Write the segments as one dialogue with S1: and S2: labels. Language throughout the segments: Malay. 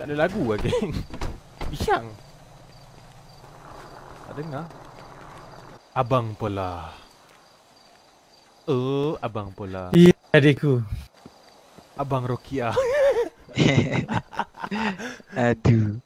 S1: Tak ada lagu lah geng Bisang Tak dengar Abang pola. Oh abang pola. Ya yeah, adikku Abang Rokia Aduh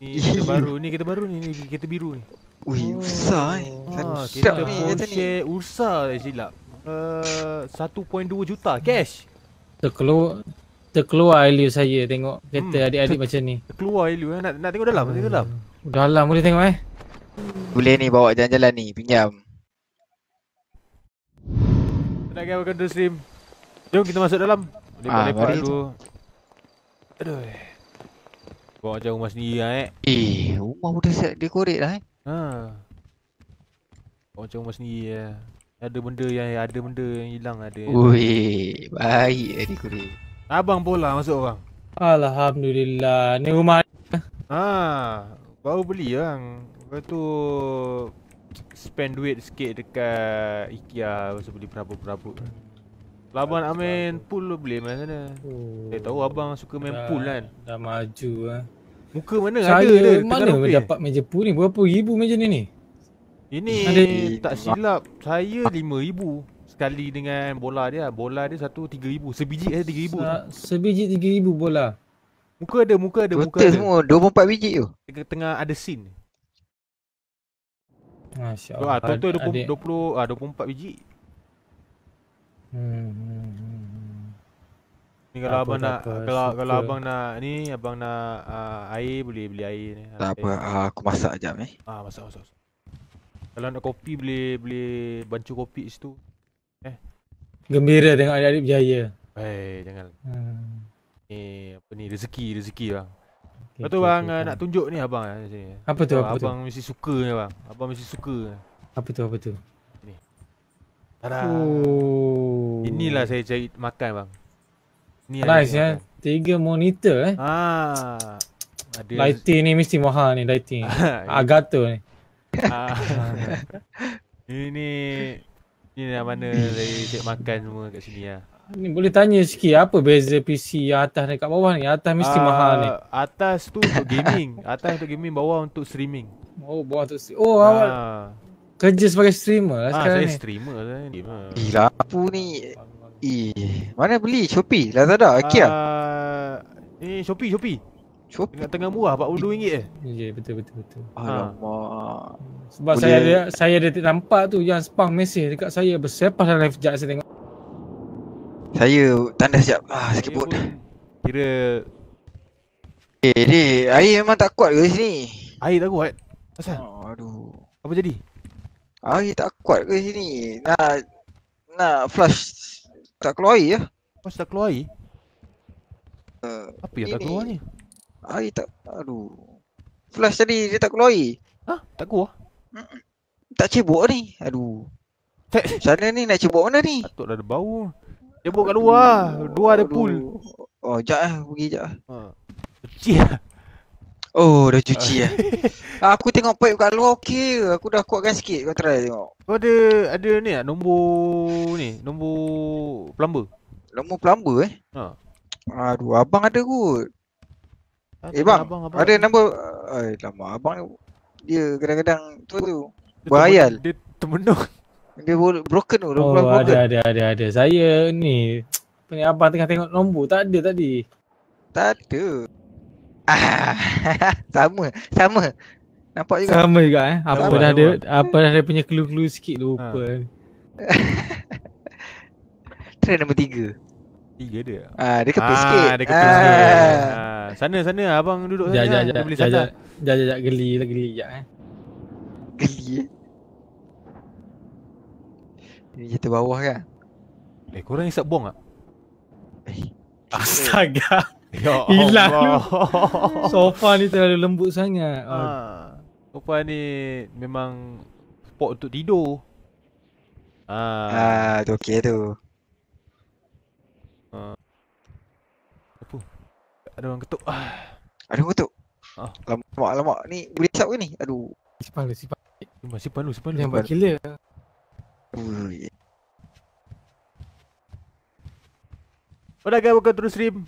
S1: Ni kita baru, ni kita baru ni, ni kita biru ni. Ui, oh. Ursa eh. Ah, kan kita pun share ni. Ursa eh, silap. Uh, 1.2 juta cash.
S2: Terkeluar terkeluar ilu saya tengok kereta hmm, adik-adik ter- macam ni.
S1: Terkeluar ilu eh. Nak, nak tengok dalam, hmm. dalam.
S3: Dalam boleh tengok eh. Boleh ni bawa jalan-jalan ni, pinjam.
S1: Nak gaya welcome to stream. Jom kita masuk dalam. Lepas-lepas ah, dulu. Aduh. Bawa macam rumah sendiri lah eh. Eh, rumah pun dah siap lah eh. Ha. Macam rumah sendiri ya. Ada benda yang ada benda yang hilang ada. Ui, baik eh ni kuri. Abang bola masuk orang. Alhamdulillah. Ni rumah eh. Ha, baru beli bang. Lepas tu spend duit sikit dekat IKEA masa beli perabot-perabot. Laban Amin pool boleh main sana. Oh. Saya tahu abang suka main dah, pool kan. Dah maju ah. Eh. Muka mana saya ada
S2: dia Mana dia dapat meja pu ni Berapa ribu meja ni ni
S1: Ini ada. tak silap Saya lima ribu Sekali dengan bola dia Bola dia satu tiga ribu Sebiji ada tiga ribu Sebiji tiga ribu bola Muka ada muka ada Total muka ada. semua dua puluh empat biji tu tengah, tengah ada scene
S2: Masya Allah ah, Total ah, dua
S1: puluh empat biji Hmm, hmm, hmm. Ni kalau apa abang nak kalau suka. kalau abang nak ni abang nak uh, air boleh beli air ni. Tak air. apa
S3: ah, aku masak jap eh.
S1: Ah masak masak. masak. Kalau nak kopi beli beli bancu kopi situ. Eh.
S2: Gembira tengok adik-adik berjaya.
S1: Hei eh, jangan. Hmm. Ni apa ni rezeki rezeki bang. Okay, Betul okay, bang okay, nak tunjuk ni abang ah, Apa tu abang apa tu? Abang mesti suka ni bang. Abang mesti suka.
S2: Apa tu apa tu? ini Tada. Ooh. Inilah
S1: saya cari makan bang. Ni nice ya.
S2: Tiga monitor eh. Ha. Ada lighting ni mesti mahal ni lighting. Ah, Agato ni.
S1: Ah. ini ni ni mana dari cek makan semua kat sini ah.
S2: Ni boleh tanya sikit apa beza PC yang atas dan kat bawah ni? Atas mesti uh, mahal ni.
S1: Atas tu untuk gaming, atas untuk gaming, bawah untuk streaming. Oh, bawah tu. Oh, ha. awal.
S3: Kerja sebagai streamer lah ha, sekarang saya ni. Saya
S1: streamer lah ni. Gila apa ni? Eh,
S3: mana beli? Shopee, Lazada, Ikea.
S1: Uh, eh, Shopee, Shopee. Shopee. Dekat tengah murah, RM42 je. Ya,
S2: yeah, betul betul betul. Ah. Alamak. Sebab Boleh. saya ada saya ada nampak tu yang spam mesej dekat saya bersepah dalam live chat saya tengok.
S3: Saya tanda siap. Ah, sakit perut. Kira Eh, ni air memang tak kuat ke sini? Air tak kuat. Kenapa? Oh, aduh. Apa jadi? Air tak kuat ke sini? Nak nak flush tak keluar air ya? Pas tak keluar air? Uh, eh, apa yang tak keluar ni? Air tak... Aduh... Flash tadi dia tak keluar air. Hah? Tak keluar? mm Tak cebok ni. Aduh... Sana ni nak cebok mana ni? Atuk dah ada bau. Cebok kat luar. Dua ada pool. Oh, jap lah. Pergi jap lah. Kecil lah. Oh, dah cuci ah. Ya. aku tengok pipe kat luar okey Aku dah kuatkan sikit kau try tengok.
S1: Kau ada ada ni ah nombor ni, nombor plumber. Nombor plumber eh? Ha.
S3: Aduh, abang ada kot. Ada eh bang, abang, abang ada abang. nombor ai eh, lama abang dia kadang-kadang tu tu berhayal. Dia termenung. Dia broken tu, oh, broken. Ada
S2: ada ada ada. Saya ni,
S3: ni abang tengah tengok
S2: nombor, tak ada tadi. Tak ada. sama sama nampak juga sama juga eh apa sama dah dia apa dah dia punya clue-clue sikit lupa
S3: ha. trend nombor 3
S1: 3 dia
S3: ah dia kepi ah, sikit dia kepi ah. sikit ah.
S1: sana sana abang duduk sana jajak, jajak, boleh jajak, sana jajak, jajak, geli lah geli jap eh geli
S3: ini jatuh eh. bawah kan eh kau korang isap buang tak
S1: eh astaga Ya Allah. sofa ni terlalu lembut sangat. Ha. Sofa ni memang spot untuk tidur. Ha. Ah, ha, tu okey tu. Ha. Apa? Ada orang ketuk. Ah.
S3: Ada orang ketuk. Ha. Lama lama ni boleh siap ke ni? Aduh.
S2: Sipan lu, sipan. Cuma sipan lu, sipan lu. Yang buat killer.
S3: Ui.
S1: Oh dah gabung ke terus stream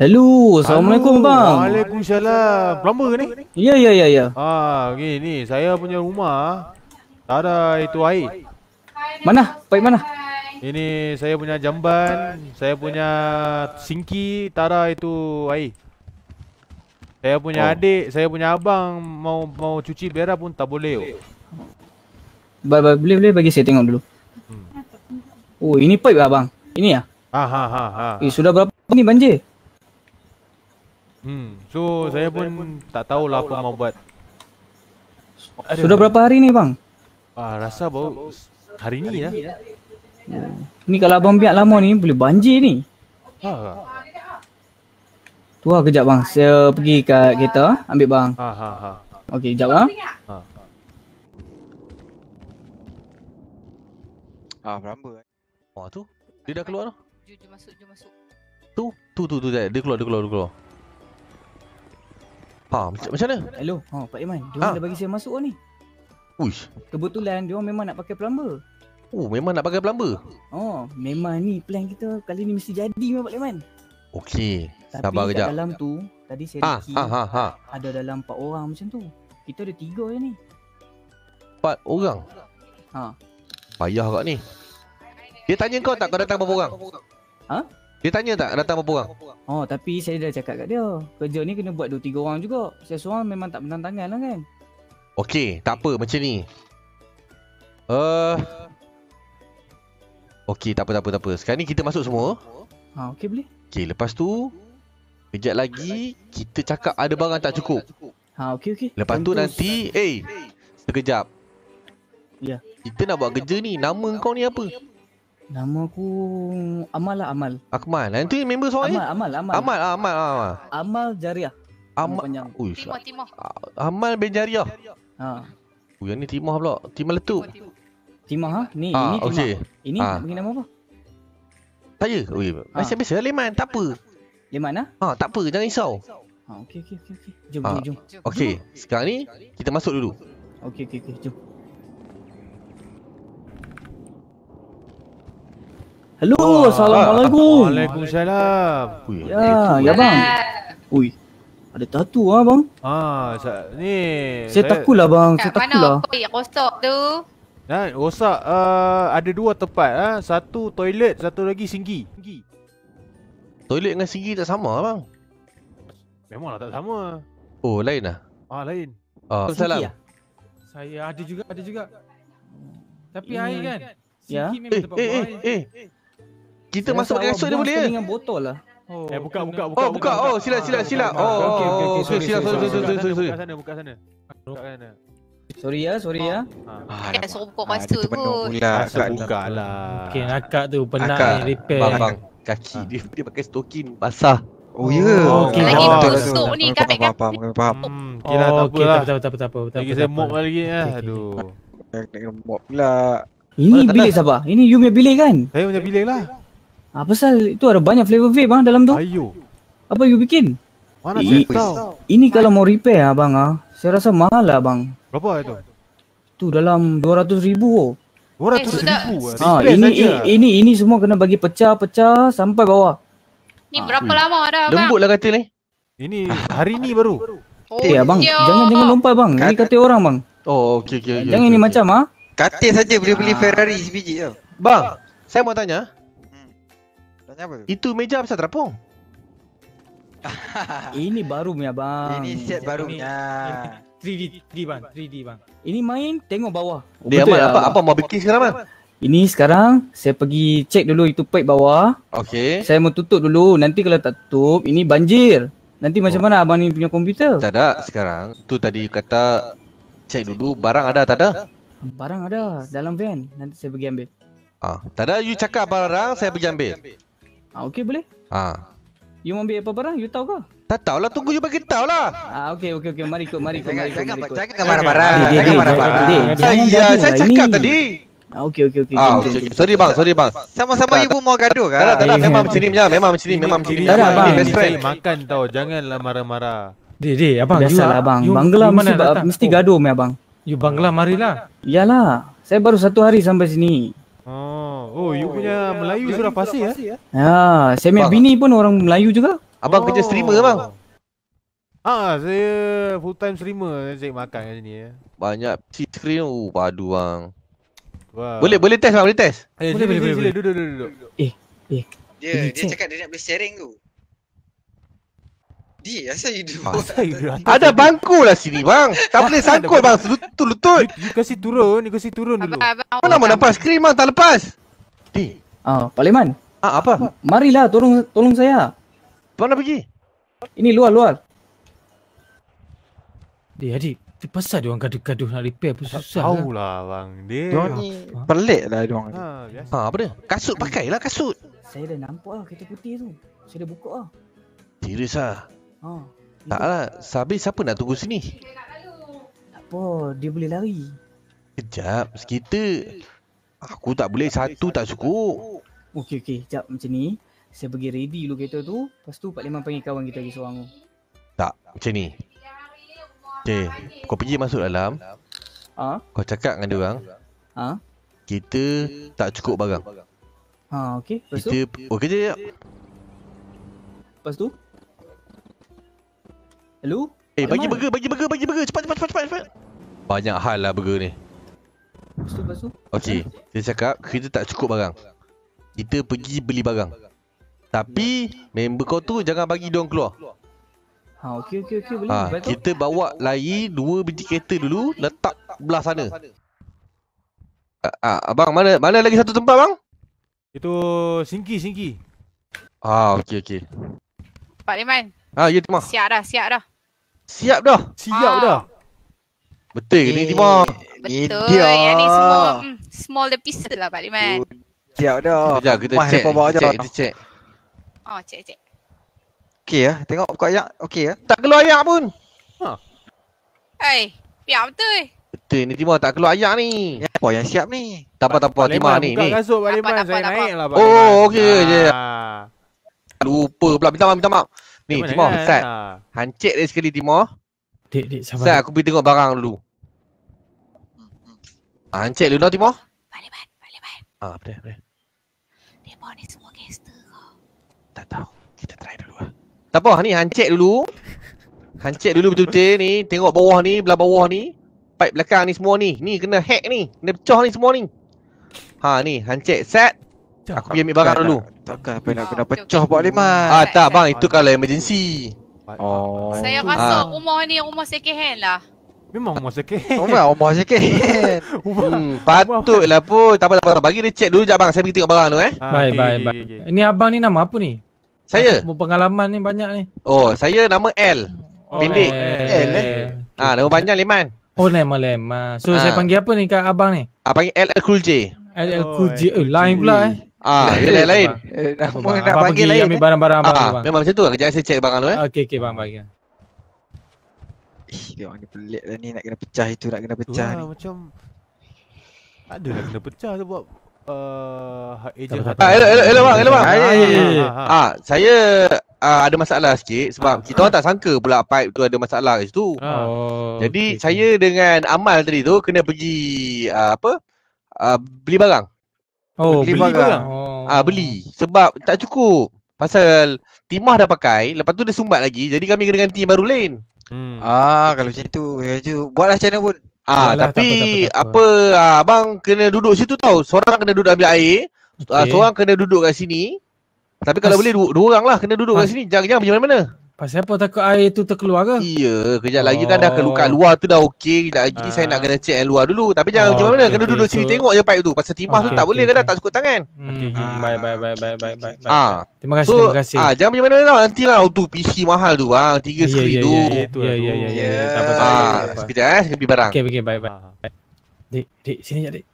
S4: Hello, Assalamualaikum Halo, bang.
S1: Waalaikumsalam.
S4: Plumber ni? Ya, ya, ya, ya. Ha,
S1: okay, ni saya punya rumah tak ada itu air.
S4: Mana? Pipe mana? Ini saya punya jamban, saya punya
S1: sinki tak ada itu air. Saya punya oh. adik, saya punya abang mau mau cuci berah pun tak boleh. Oh.
S4: Baik, baik, boleh, boleh bagi saya tengok dulu. Hmm. Oh, ini pipe abang. Ah, ini ya? Ha,
S1: ha, ha, ha. Eh,
S4: sudah berapa ni banjir?
S1: Hmm. So, so saya, saya pun, oh, pun tak tahu tak apa mau buat.
S4: Sudah berapa hari ni bang?
S1: Ah, rasa baru hari ni ya.
S4: Hmm. Ni kalau abang biar lama ni boleh banjir ni. Ha. Tu lah kejap bang. Saya pergi kat kereta ambil bang. Ha ha ha. Okey, kejap lah.
S5: Ha. Ah, berapa? Oh, tu. Dia dah keluar tu.
S4: Dia, masuk, dia masuk.
S5: Tu, tu, tu, tu, dia keluar, dia keluar, dia keluar. Ha, macam, mana?
S4: Hello, ha, Pak Iman. Dia ha. dah bagi saya masuk ni. Uish. Kebetulan dia memang nak pakai plumber. Oh, memang
S5: nak pakai plumber.
S4: Oh, ha, memang ni plan kita kali ni mesti jadi memang Pak Iman. Okey.
S5: Tapi Sabar kejap. dalam
S4: tu tadi saya ha, ha, ha, ha. ada dalam 4 orang macam tu. Kita ada tiga je ni. 4 orang. Ha. Payah kat ni. Dia tanya kau tak kau datang berapa orang? Ha? Dia tanya tak datang berapa orang? Oh tapi saya dah cakap kat dia Kerja ni kena buat 2-3 orang juga Saya seorang memang tak menang tangan lah kan
S5: Okey tak apa macam ni Uh, okey tak apa, tak apa, tak apa. Sekarang ni kita masuk semua. Ha, okey boleh. Okey lepas tu, kejap lagi, kita cakap ada barang tak cukup.
S4: Ha, okey okey Lepas tu nanti,
S5: eh, hey, sekejap. Ya. Kita nak buat kerja ni, nama kau ni apa?
S4: Nama aku Amal lah Amal. Akmal. Eh? Nanti member suara Amal, Amal, Amal. Amal, ah, Amal, ah, Amal. Amal Jariah. Amal panjang. Uish. Timah, Timah.
S5: Amal bin Jariah. Ha. yang ni Timah pula. Timah letup. Timah, ha? Ni, ah, ini Ini ah. nama apa? Saya. Ui, macam ha. ah. biasa Leman, tak apa. Leman ha? ah? Ha, tak apa, jangan risau.
S4: Ha, okey okey okey.
S5: Jom, ah. jom, jom. Okey, sekarang ni kita masuk dulu. Okey okey okey, jom. Hello, oh, Assalamualaikum. Waalaikumsalam.
S3: Ya, ya
S1: bang. Ui. Ada tatu ah ha, bang. Ha, sa- ni. Saya, saya takutlah bang, saya takutlah. Mana
S4: apa rosak tu?
S1: Ha, rosak uh, ada dua tempat ah. Ha. Satu toilet, satu lagi singgi. Singgi. Toilet dengan singgi tak sama bang. Memanglah tak sama. Oh, lain ah. Ha, ah, lain.
S5: Ah, uh,
S2: salam.
S4: Ah?
S1: Saya ada juga, ada juga. Tapi yeah. air kan? Ya.
S4: Singgi yeah. memang eh, tempat eh, buang eh, air. Eh, eh. Kita masuk pakai kasut dia boleh. Dengan botol lah. Oh. Eh buka buka buka. Oh buka. buka. Oh silap silap silap. Oh okey okey okey. Silap silap silap silap. Buka sana
S1: buka sana. Buka sana.
S4: Sorry ya, sorry ya. Ha. Ah,
S3: nak suruh buka kasut ah, tu. Pula
S4: ah, buka bukalah. Okey nakak tu penat ni repair. Bang bang
S5: kaki ah. dia dia pakai stokin basah. Oh ya. Oh, oh, okey. Lagi tusuk ni kat kat.
S4: Faham faham. Hmm, oh, okey dah tak apa. Okey tak apa tak apa tak apa. Kita mop lagi ah. Aduh. Nak mop pula. Ini bilik siapa? Ini you punya bilik kan? Saya punya bilik lah. Apa ah, pasal itu ada banyak flavor vape bang ah, dalam tu. Ayo. Apa you bikin?
S1: Mana saya tahu.
S4: Ini kalau mau repair ah, bang ah, saya rasa mahal lah bang. Berapa itu? Tu dalam dua ratus ribu oh.
S1: 200 eh,
S3: ribu
S4: eh, ah, ini, ini, ini ini semua kena bagi pecah-pecah sampai bawah. Ni berapa ah,
S1: lama ada
S3: bang Lembut
S4: lah kata ni. Ini hari ni baru.
S3: Oh, eh abang, jangan-jangan lupa
S4: bang. Kat... Ini kata orang bang. Oh, okay okay Jangan okay, ini okay. macam ah. kata saja boleh beli Ferrari
S5: sebiji tau. Ya. Bang, saya mau tanya. Kenapa? Itu meja besar terapung.
S4: ini baru punya bang. Ini set baru punya. 3D 3D bang, 3D bang. Ini main tengok bawah. Oh, Dia betul, apa apa mau bikin sekarang bang? Ini sekarang saya pergi cek dulu itu pipe bawah. Okey. Saya mau tutup dulu. Nanti kalau tak tutup, ini banjir. Nanti macam oh. mana abang ni punya komputer? Tak ada sekarang. Tu tadi kata cek dulu barang ada tak ada? Barang ada dalam van. Nanti saya pergi ambil.
S5: Ah, tak ada you cakap barang, Saya pergi ambil. Ah, okey boleh. Ha.
S4: You mau ambil apa barang? You tahu ke? Tak tahu lah tunggu you bagi tahu lah. Ah, okey okey okey mari ikut mari ikut mari ikut. Jangan jangan jangan marah-marah. Jangan marah-marah. Ya, saya cakap tadi. Ah, okey okey okey. Ah,
S5: sorry bang, sorry bang. Sama-sama ibu mau gaduh kan? Tak ada memang macam ni memang macam ni memang macam ni. Tak ada best
S1: friend. Makan tau. Janganlah marah-marah. Dia dia abang Biasalah, you abang. Banggla mesti, mesti
S4: gaduh oh. meh abang. You
S1: banggla oh. marilah.
S4: Iyalah. Saya baru satu hari sampai sini.
S1: Oh. Oh, oh you oh, punya ya, Melayu sudah pasti ya? Eh? Ya,
S4: ya saya punya bini pun orang Melayu juga. Abang oh. kerja streamer ke bang?
S1: Ah, saya full time streamer Cik makan kat sini ya.
S5: Banyak si screen oh padu bang. Wow. Boleh boleh test bang, boleh test. Eh, boleh, boleh, boleh, boleh, boleh, boleh, Duduk, duduk, duduk. Eh, eh. Dia dia
S3: cakap dia nak boleh sharing tu. Dia asal you
S5: Ada bangku lah sini bang. Tak boleh sangkut bang, lutut, lutut. You, you kasi turun, you kasi turun dulu. Abang, abang, Mana mau bang, tak lepas.
S4: Di. Ah, uh, Pak Leman. Ah, apa? Marilah tolong tolong saya. Mana pergi? Ini luar-luar. Di, Adi. Tu pasal
S2: dia orang gaduh-gaduh nak repair pun susah. Tak kan? tahu lah bang. Dia orang ni ha? pelik lah dia orang. Ha,
S5: ha, apa dia?
S4: Kasut pakailah kasut. Saya dah nampak lah kereta putih tu. Saya dah buka lah.
S5: Serius lah. Ha. Tak lah. Sabi siapa nak tunggu sini?
S4: Tak apa. Dia boleh lari.
S5: Kejap. sekitar. Aku tak boleh okay, satu tak cukup.
S4: Okey okey, jap macam ni. Saya bagi ready dulu kereta tu, lepas tu Pak Liman panggil kawan kita lagi seorang.
S5: Tak, macam ni. Okey, kau pergi masuk dalam. Ha? Kau cakap dengan dia orang. Ha? Kita tak cukup barang.
S4: Ha, okey. Lepas tu. Okey oh, je. Lepas tu. Hello? Eh, bagi burger,
S5: bagi burger, bagi burger. Cepat, cepat, cepat, cepat. Banyak hal lah burger ni. Okey, dia cakap kita tak cukup barang. Kita pergi beli barang. Tapi member kau tu jangan bagi dia keluar.
S4: Ha, okey okey okey boleh. Ha,
S5: kita bawa lagi dua biji kereta dulu letak belah sana. Ah, abang mana mana lagi satu tempat bang? Itu singki singki. Ah, okey okey. Pak Liman. Ah, ya Timah. Siap dah, siap dah. Siap dah. Siap ha. dah. Ah. Betul ke ni Timah? Betul. Media. Yang ni semua mm,
S4: small the pieces lah Pak Liman.
S5: Sekejap dah. Sekejap kita Mas check. Kita check, kita check. Oh, check, check. Okay ya, Tengok kau ayak. Okay ya, Tak keluar ayak pun.
S1: Ha.
S4: Hei. Biar betul.
S5: Betul ni Timah tak keluar ayak ni. Ya, apa yang siap ni? Tak apa tak apa Timah ni. Buka
S1: kasut Pak Liman. Saya naik lah Pak Oh, okey ah. Ha. je.
S5: Lupa pula. Minta maaf, minta maaf. Ni Timah, Ustaz. Ha. Hancik dia sekali Timah. Dik, dik, sabar. Ustaz, aku pergi tengok barang dulu. Ah, Encik Luna Timur? Balik, Man. Balik, Man. Ah, apa dia?
S4: Apa dia? Timur ni semua gangster kau.
S5: Tak tahu. Kita try dulu lah. Tak apa, ni hancik dulu. Hancik dulu betul-betul ni. Tengok bawah ni, belah bawah ni. Pipe belakang ni semua ni. Ni kena hack ni. Kena pecah ni semua ni. Ha ni, hancik. Set. aku pergi ambil barang dulu. Takkan apa ah, nak kena pecah buat Leman. Ah, tak bang. Itu kalau emergency. Oh. Saya rasa ah.
S2: rumah ni rumah second hand lah.
S5: Memang Umar Zakin Memang Umar Zakin Umar hmm, Patutlah pun Tak apa-apa Bagi dia check dulu je abang Saya pergi tengok barang tu eh ah, Bye okay, bye okay, bye okay. Ni abang ni nama apa ni? Saya?
S2: Apa pengalaman ni banyak ni
S5: Oh saya nama L oh, Pendek L, L eh Ah, ha, nama panjang Leman Oh nama Leman So ha. saya panggil apa ni kat abang ni? Ah, panggil L Cool J L L Cool J Eh lain pula eh Ah, ha, lain lain. Eh, nak bagi lain. Ambil eh. barang-barang abang. Ah, memang macam tu. Lah Kejap saya check barang tu eh. Okey okey bang bagi.
S3: Ih, dia orang ni pelik lah ni nak kena pecah
S5: itu, nak kena pecah Tuh, ni. macam
S1: tak ada nak kena pecah tu buat uh, agent Ah, hello, hello, hello ah, ah, bang, ah, hello bang. Hai. Ah,
S5: saya Uh, ada masalah sikit sebab kita orang tak sangka pula pipe tu ada masalah kat situ. Oh, Jadi okay. saya dengan Amal tadi tu kena pergi uh, apa? Uh, beli barang. Oh, beli, beli barang. Ah, oh. uh, beli sebab tak cukup. Pasal timah dah pakai, lepas tu dia sumbat lagi. Jadi kami kena ganti baru lain. Hmm. Ah kalau macam tu ya je. Buatlah channel pun. Ah Yalah, tapi tak apa, tak apa, tak apa. apa ah, abang kena duduk situ tau. Seorang kena duduk ambil air. Okay. Ah seorang kena duduk kat sini. Tapi kalau Mas... boleh dua, dua lah kena duduk Mas... kat ah. sini. Jangan jangan pergi mana-mana. Pasal apa takut air tu terkeluar ke? Ya, kejap lagi kan dah keluar oh. luar tu dah okey. Kejap lagi ah. saya nak kena check air luar dulu. Tapi jangan oh, macam mana, okay, kena okay, duduk so... sini tengok je pipe tu. Pasal timah okay, tu okay, tak okay, boleh okay. kan, tak cukup
S1: tangan. Hmm. Okay, baik, baik, baik, baik, baik,
S5: Ah. Terima kasih, so, terima kasih. Ah, jangan macam mana tau, lah. nanti lah auto PC mahal tu bang. Ah, tiga yeah, ya, sekali yeah, tu. Ya ya, ya, ya, ya, ya. Tak apa, ah, Sekejap eh, sekejap barang. Okay,
S2: okay, baik, baik. Ah. Dik, dik, sini je dik.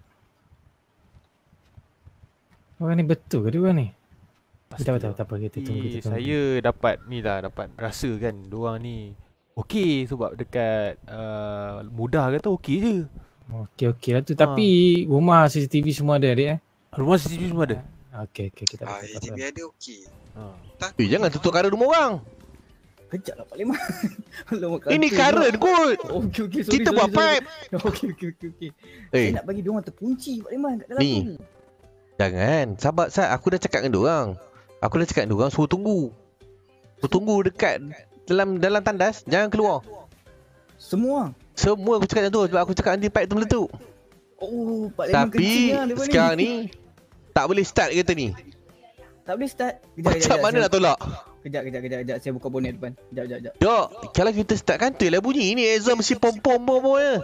S2: Orang ni betul ke dia orang ni? Pasti tak apa, tak eh, apa,
S1: Saya dapat ni lah, dapat rasa kan doang ni okey sebab dekat uh, mudah kata okey je
S2: Okey okey lah tu ha. tapi ah. rumah CCTV semua ada adik eh Rumah
S5: CCTV semua ada?
S4: Ah, okey okey kita ha, tak apa ada okey ha.
S5: Tapi eh, jangan tutup kara rumah orang
S4: Kejap lah, Pak Lemah Ini current lah. Oh, okey okey sorry Kita buat sorry. pipe Okey okey okey okay. Saya eh. nak bagi diorang terkunci Pak Lemah kat dalam ni.
S5: Jangan, sahabat saya aku dah cakap dengan diorang Aku dah cakap dengan suruh tunggu. Suruh tunggu dekat dalam dalam tandas, jangan keluar. Semua. Semua aku cakap macam tu sebab aku cakap nanti pipe tu meletup.
S4: Oh, pipe Tapi lah, sekarang ni
S5: tak boleh start kereta ni.
S4: Tak boleh start. Kejap, macam kejap, mana kejap, nak
S5: tolak? Kejap, kejap, kejap, kejap. Saya buka bonet depan. Kejap, kejap, kejap. Jok, kalau kita start kan lah bunyi. Ini Ezra mesti pom-pom pom pom ya.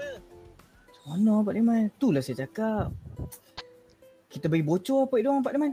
S4: Mana Pak Liman? Itulah saya cakap. Kita bagi bocor apa itu orang Pak Liman?